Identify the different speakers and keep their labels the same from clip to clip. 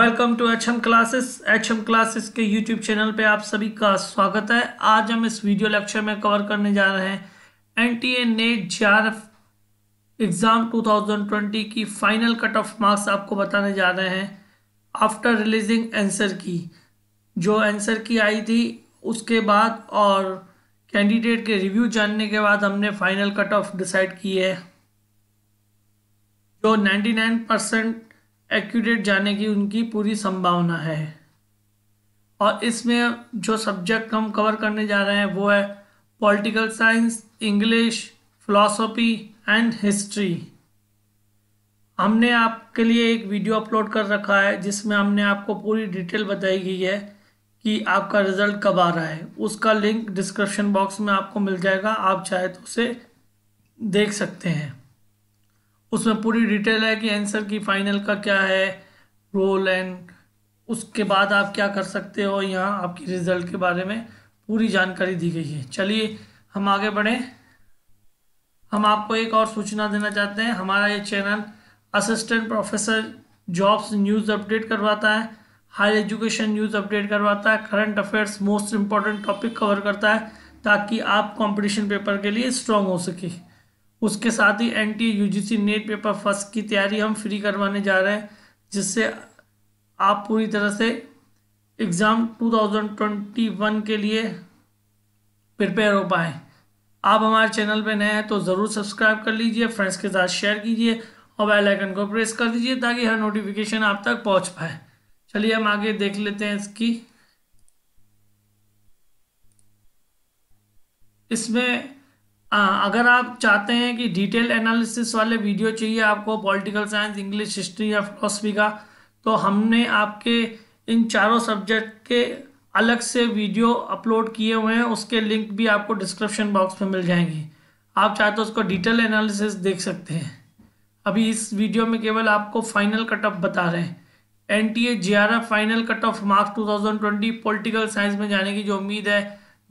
Speaker 1: Welcome to H M classes H M classes के YouTube channel पे आप सभी का स्वागत है आज हम इस वीडियो लेक्चर में कवर करने जा रहे हैं N T A NET J R F exam two thousand twenty की फाइनल कट ऑफ मार्क्स आपको बताने जा रहे हैं आफ्टर रिलीजिंग एंसर की जो एंसर की आई थी उसके बाद और कैंडिडेट के रिव्यू जानने के बाद हमने फाइनल कट ऑफ डिसाइड की है जो नाइन्टी नाइन परसेंट एक्यूरेट जाने की उनकी पूरी संभावना है और इसमें जो सब्जेक्ट हम कवर करने जा रहे हैं वो है political science English philosophy and history हमने आपके लिए एक वीडियो अपलोड कर रखा है जिसमें हमने आपको पूरी डिटेल बताई गई है कि आपका रिज़ल्ट कब आ रहा है उसका लिंक डिस्क्रिप्शन बॉक्स में आपको मिल जाएगा आप चाहे तो उसे देख सकते हैं उसमें पूरी डिटेल है कि आंसर की फाइनल का क्या है रोल एंड उसके बाद आप क्या कर सकते हो यहाँ आपकी रिजल्ट के बारे में पूरी जानकारी दी गई है चलिए हम आगे बढ़ें हम आपको एक और सूचना देना चाहते हैं हमारा ये channel assistant professor jobs news update करवाता है हायर एजुकेशन न्यूज़ अपडेट करवाता है current affairs most important topic cover करता है ताकि आप कंपटीशन पेपर के लिए स्ट्रांग हो सके उसके साथ ही N T C net paper first की तैयारी हम फ्री करवाने जा रहे हैं जिससे आप पूरी तरह से एग्ज़ाम 2021 के लिए प्रिपेयर हो पाएँ आप हमारे चैनल पर नए हैं तो ज़रूर सब्सक्राइब कर लीजिए फ्रेंड्स के साथ शेयर कीजिए और बेल आइकन को प्रेस कर दीजिए ताकि हर नोटिफिकेशन आप तक पहुंच पाए चलिए हम आगे देख लेते हैं इसकी इसमें अगर आप चाहते हैं कि डिटेल एनालिसिस वाले वीडियो चाहिए आपको पॉलिटिकल साइंस इंग्लिश हिस्ट्री या फिलोसफी का तो हमने आपके इन चारों सब्जेक्ट के अलग से वीडियो अपलोड किए हुए हैं उसके लिंक भी आपको डिस्क्रिप्शन बॉक्स में मिल जाएंगे आप चाहे तो उसको डिटेल एनालिसिस देख सकते हैं अभी इस वीडियो में केवल आपको फाइनल कट ऑफ बता रहे हैं N T A final cut off marks 2020 political science में जाने की जो उम्मीद है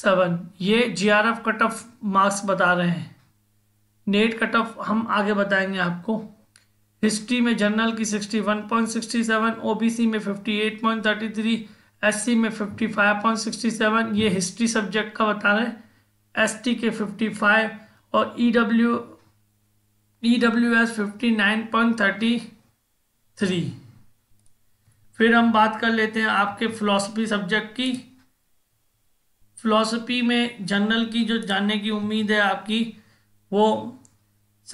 Speaker 1: सेवन ये J R F cut off marks बता रहे हैं नेट कट ऑफ हम आगे बताएंगे आपको हिस्ट्री में जनरल की sixty one point sixty seven O B C में fifty eight point thirty three S C में fifty five point sixty seven ये हिस्ट्री सब्जेक्ट का बता रहे हैं एस टी के फिफ्टी फाइव और E W E W S fifty nine point thirty three फिर हम बात कर लेते हैं आपके फ़िलासफ़ी सब्जेक्ट की फिलोसफी में जनरल की जो जानने की उम्मीद है आपकी वो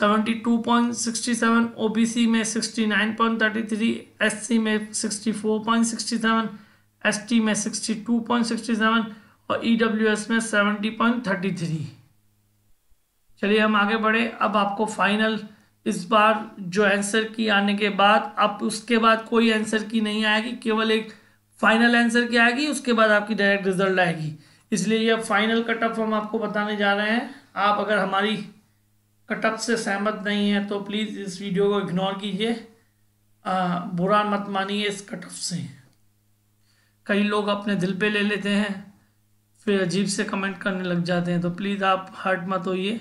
Speaker 1: 72.67 ओबीसी में 69.33 एससी में 64.67 एसटी में 62.67 और ईडब्ल्यूएस e में 70.33 चलिए हम आगे बढ़े अब आपको फाइनल इस बार जो आंसर की आने के बाद अब उसके बाद कोई आंसर की नहीं आएगी केवल एक फाइनल आंसर की आएगी उसके बाद आपकी डायरेक्ट रिजल्ट आएगी इसलिए ये फाइनल कटअप हम आपको बताने जा रहे हैं आप अगर हमारी कटअप से सहमत नहीं है तो प्लीज़ इस वीडियो को इग्नोर कीजिए बुरा मत मानिए इस कटअप से कई लोग अपने दिल पे ले लेते हैं फिर अजीब से कमेंट करने लग जाते हैं तो प्लीज़ आप हर्ट मत होइए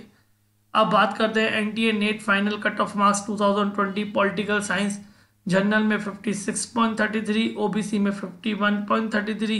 Speaker 1: अब बात करते हैं N T A net final cut off marks 2020 political science general में 56.33 ओबीसी में 51.33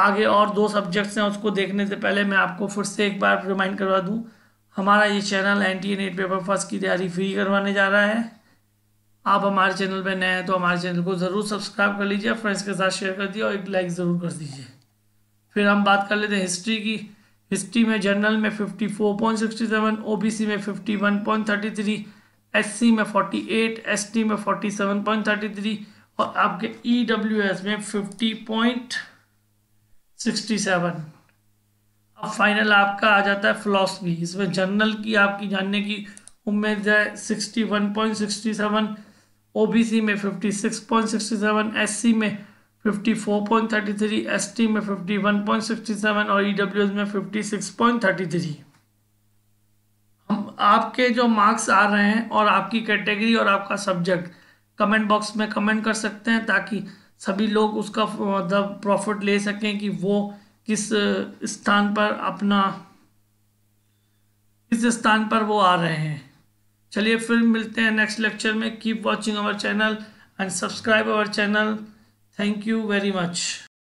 Speaker 1: आगे और दो सब्जेक्ट्स हैं उसको देखने से पहले मैं आपको फिर से एक बार रिमाइंड करवा दूं हमारा ये channel N T net paper first की तैयारी फ्री करवाने जा रहा है आप हमारे चैनल पर नए हैं तो हमारे चैनल को ज़रूर सब्सक्राइब कर लीजिए फ्रेंड्स के साथ शेयर कर दिए और एक लाइक ज़रूर कर दीजिए फिर हम बात कर लेते हैं हिस्ट्री की हिस्ट्री में जनरल में बी सी में एस सी में 48 टी में 47.33 और आपके एस e में 50. सिक्सटी सेवन अब फाइनल आपका आ जाता है फिलोसफी इसमें जनरल की आपकी जानने की उम्मीद है sixty one point sixty seven O B C में fifty six point sixty seven S C में fifty four point thirty three S T में fifty one point sixty seven और ई डब्ल्यू एस में fifty six point thirty three हम आपके जो marks आ रहे हैं और आपकी कैटेगरी और आपका सब्जेक्ट कमेंट बॉक्स में कमेंट कर सकते हैं ताकि सभी लोग उसका मतलब प्रॉफिट ले सकें कि वो किस स्थान पर अपना किस स्थान पर वो आ रहे हैं चलिए फिर मिलते हैं नेक्स्ट लेक्चर में keep watching our channel and subscribe our channel thank you very much